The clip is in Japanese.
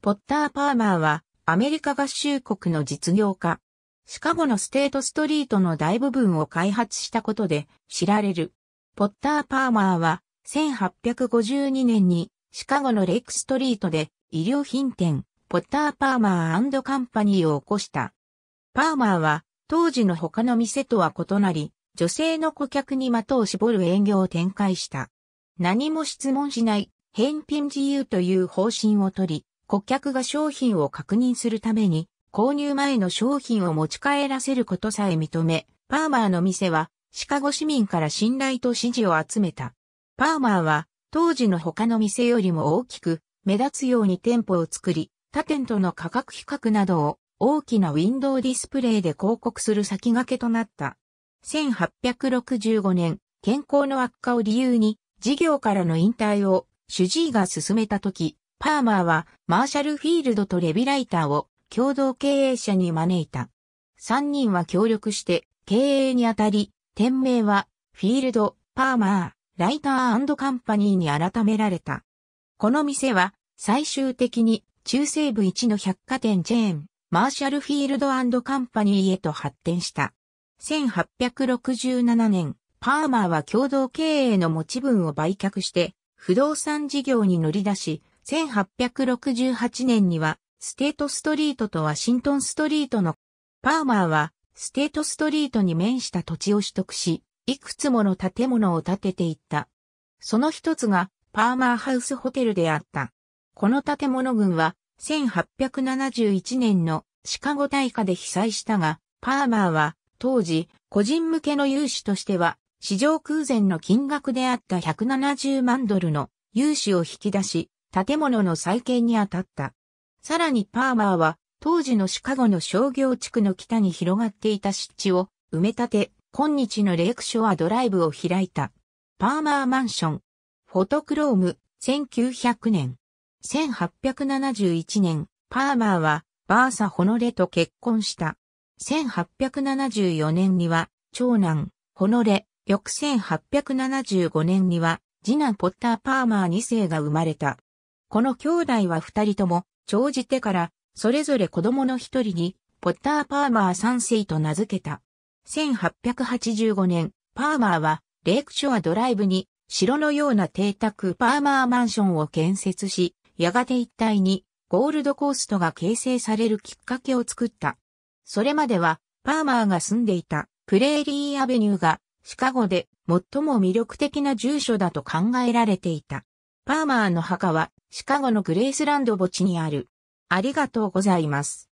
ポッター・パーマーはアメリカ合衆国の実業家。シカゴのステートストリートの大部分を開発したことで知られる。ポッター・パーマーは1852年にシカゴのレイクストリートで医療品店ポッター・パーマーカンパニーを起こした。パーマーは当時の他の店とは異なり女性の顧客に的を絞る営業を展開した。何も質問しない返品自由という方針をとり、顧客が商品を確認するために、購入前の商品を持ち帰らせることさえ認め、パーマーの店は、シカゴ市民から信頼と支持を集めた。パーマーは、当時の他の店よりも大きく、目立つように店舗を作り、他店との価格比較などを大きなウィンドウディスプレイで広告する先駆けとなった。1865年、健康の悪化を理由に、事業からの引退を主治医が進めた時、パーマーはマーシャル・フィールドとレビライターを共同経営者に招いた。三人は協力して経営にあたり、店名はフィールド、パーマー、ライターカンパニーに改められた。この店は最終的に中西部一の百貨店チェーン、マーシャルフィールドカンパニーへと発展した。1867年、パーマーは共同経営の持ち分を売却して、不動産事業に乗り出し、1868年には、ステートストリートとワシントンストリートの、パーマーは、ステートストリートに面した土地を取得し、いくつもの建物を建てていった。その一つが、パーマーハウスホテルであった。この建物群は、1871年のシカゴ大火で被災したが、パーマーは、当時、個人向けの融資としては、市場空前の金額であった170万ドルの融資を引き出し、建物の再建にあたった。さらにパーマーは、当時のシカゴの商業地区の北に広がっていた湿地を埋め立て、今日のレイクショアドライブを開いた。パーマーマンション。フォトクローム、1900年。1871年、パーマーは、バーサ・ホノレと結婚した。1874年には、長男、ホノレ、翌1875年には、次男ポッター・パーマー2世が生まれた。この兄弟は二人とも、長じてから、それぞれ子供の一人に、ポッター・パーマー三世と名付けた。1885年、パーマーは、レイクショアドライブに、城のような邸宅パーマーマンションを建設し、やがて一帯に、ゴールドコーストが形成されるきっかけを作った。それまでは、パーマーが住んでいた、プレーリーアベニューが、シカゴで最も魅力的な住所だと考えられていた。パーマーの墓はシカゴのグレースランド墓地にある。ありがとうございます。